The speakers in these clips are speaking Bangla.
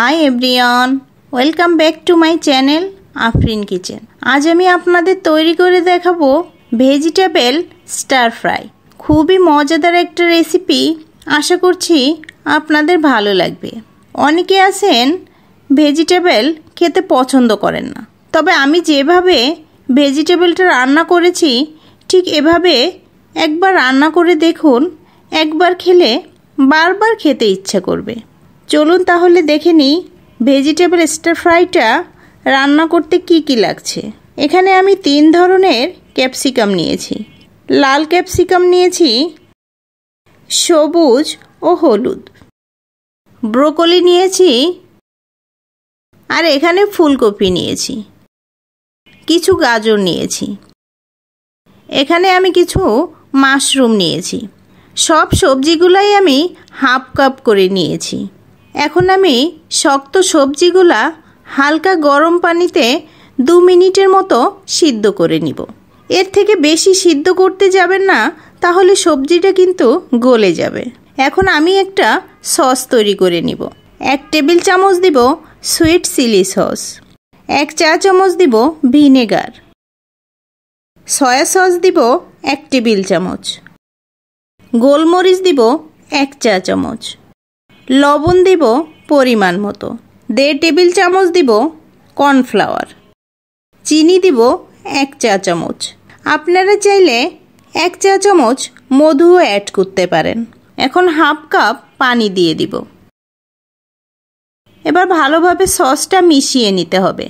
high everyone welcome back to my channel Afrin kitchen আজ আমি আপনাদের তৈরি করে দেখাবো ভেজিটেবল স্টার ফ্রাই খুবই মজাদার একটা রেসিপি আশা করছি আপনাদের ভালো লাগবে অনেকে আছেন ভেজিটেবল খেতে পছন্দ করেন না তবে আমি যেভাবে ভেজিটেবলটা রান্না করেছি ঠিক এভাবে একবার রান্না করে দেখুন একবার খেলে বারবার খেতে ইচ্ছা করবে চলুন তাহলে দেখে নিই ভেজিটেবল স্টার ফ্রাইটা রান্না করতে কি কি লাগছে এখানে আমি তিন ধরনের ক্যাপসিকাম নিয়েছি লাল ক্যাপসিকাম নিয়েছি সবুজ ও হলুদ ব্রোকলি নিয়েছি আর এখানে ফুলকপি নিয়েছি কিছু গাজর নিয়েছি এখানে আমি কিছু মাশরুম নিয়েছি সব সবজিগুলাই আমি হাফ কাপ করে নিয়েছি এখন আমি শক্ত সবজিগুলা হালকা গরম পানিতে দু মিনিটের মতো সিদ্ধ করে নিব এর থেকে বেশি সিদ্ধ করতে যাবেন না তাহলে সবজিটা কিন্তু গলে যাবে এখন আমি একটা সস তৈরি করে নিব এক টেবিল চামচ দিব সুইট চিলি সস এক চা চামচ দিব ভিনেগার সয়া সস দিব এক টেবিল চামচ গোলমরিচ দিব এক চা চামচ লবণ দিব পরিমাণ মতো দেড় টেবিল চামচ দিব কর্নফ্লাওয়ার চিনি দিব এক চা চামচ আপনারা চাইলে এক চা চামচ মধুও অ্যাড করতে পারেন এখন হাফ কাপ পানি দিয়ে দিব এবার ভালোভাবে সসটা মিশিয়ে নিতে হবে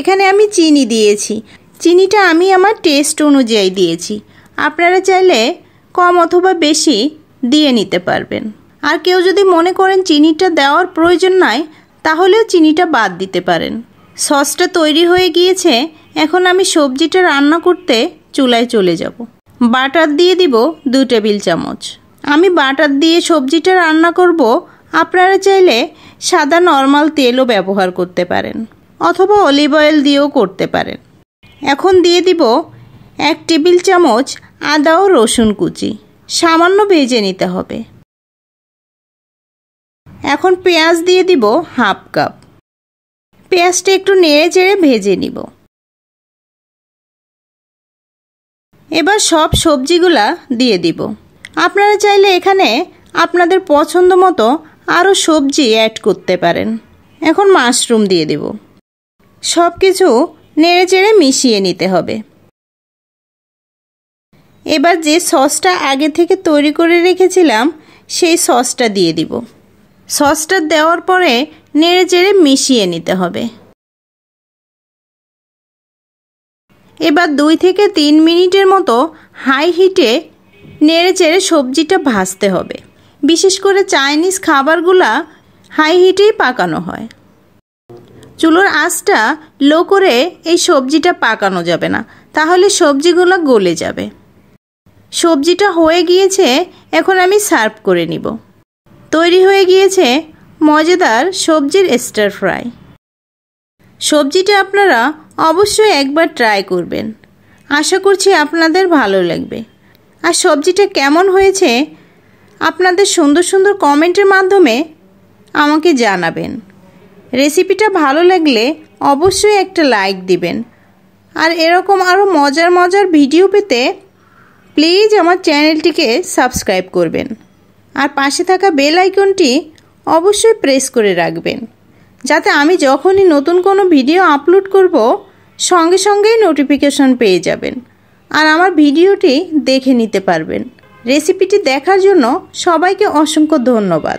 এখানে আমি চিনি দিয়েছি চিনিটা আমি আমার টেস্ট অনুযায়ী দিয়েছি আপনারা চাইলে কম অথবা বেশি দিয়ে নিতে পারবেন আর কেউ যদি মনে করেন চিনিটা দেওয়ার প্রয়োজন নাই তাহলেও চিনিটা বাদ দিতে পারেন সসটা তৈরি হয়ে গিয়েছে এখন আমি সবজিটা রান্না করতে চুলায় চলে যাব বাটার দিয়ে দিব দু টেবিল চামচ আমি বাটার দিয়ে সবজিটা রান্না করব আপনারা চাইলে সাদা নর্মাল তেলও ব্যবহার করতে পারেন অথবা অলিভ অয়েল দিয়েও করতে পারেন এখন দিয়ে দিব এক টেবিল চামচ আদা ও রসুন কুচি সামান্য ভেজে নিতে হবে এখন পেঁয়াজ দিয়ে দিব হাফ কাপ পেঁয়াজটা একটু নেড়ে চেড়ে ভেজে নিব এবার সব সবজিগুলা দিয়ে দিব আপনারা চাইলে এখানে আপনাদের পছন্দ মতো আরও সবজি অ্যাড করতে পারেন এখন মাশরুম দিয়ে দেব সব কিছু নেড়ে চেড়ে মিশিয়ে নিতে হবে এবার যে সসটা আগে থেকে তৈরি করে রেখেছিলাম সেই সসটা দিয়ে দিব সসটা দেওয়ার পরে নেড়ে চেড়ে মিশিয়ে নিতে হবে এবার দুই থেকে তিন মিনিটের মতো হাই হিটে নেড়ে চেড়ে সবজিটা ভাজতে হবে বিশেষ করে চাইনিজ খাবারগুলা হাই হিটেই পাকানো হয় চুলোর আঁচটা লো করে এই সবজিটা পাকানো যাবে না তাহলে সবজিগুলো গলে যাবে সবজিটা হয়ে গিয়েছে এখন আমি সার্ভ করে নিব তৈরি হয়ে গিয়েছে মজাদার সবজির স্টার ফ্রাই সবজিটা আপনারা অবশ্যই একবার ট্রাই করবেন আশা করছি আপনাদের ভালো লাগবে আর সবজিটা কেমন হয়েছে আপনাদের সুন্দর সুন্দর কমেন্টের মাধ্যমে আমাকে জানাবেন রেসিপিটা ভালো লাগলে অবশ্যই একটা লাইক দিবেন আর এরকম আরও মজার মজার ভিডিও পেতে প্লিজ আমার চ্যানেলটিকে সাবস্ক্রাইব করবেন আর পাশে থাকা বেল আইকনটি অবশ্যই প্রেস করে রাখবেন যাতে আমি যখনই নতুন কোনো ভিডিও আপলোড করব সঙ্গে সঙ্গেই নোটিফিকেশন পেয়ে যাবেন আর আমার ভিডিওটি দেখে নিতে পারবেন রেসিপিটি দেখার জন্য সবাইকে অসংখ্য ধন্যবাদ